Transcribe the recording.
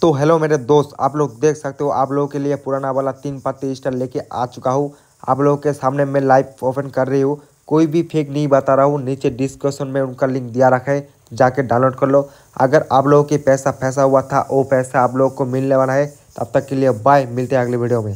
तो हेलो मेरे दोस्त आप लोग देख सकते हो आप लोगों के लिए पुराना वाला तीन पत्ती स्टार लेके आ चुका हूँ आप लोगों के सामने मैं लाइव ओपन कर रही हूँ कोई भी फेक नहीं बता रहा हूँ नीचे डिस्क्रिप्शन में उनका लिंक दिया रखा है जाके डाउनलोड कर लो अगर आप लोगों के पैसा फैसा हुआ था वो पैसा आप लोगों को मिलने वाला है तब तक के लिए बाय मिलते हैं अगले वीडियो में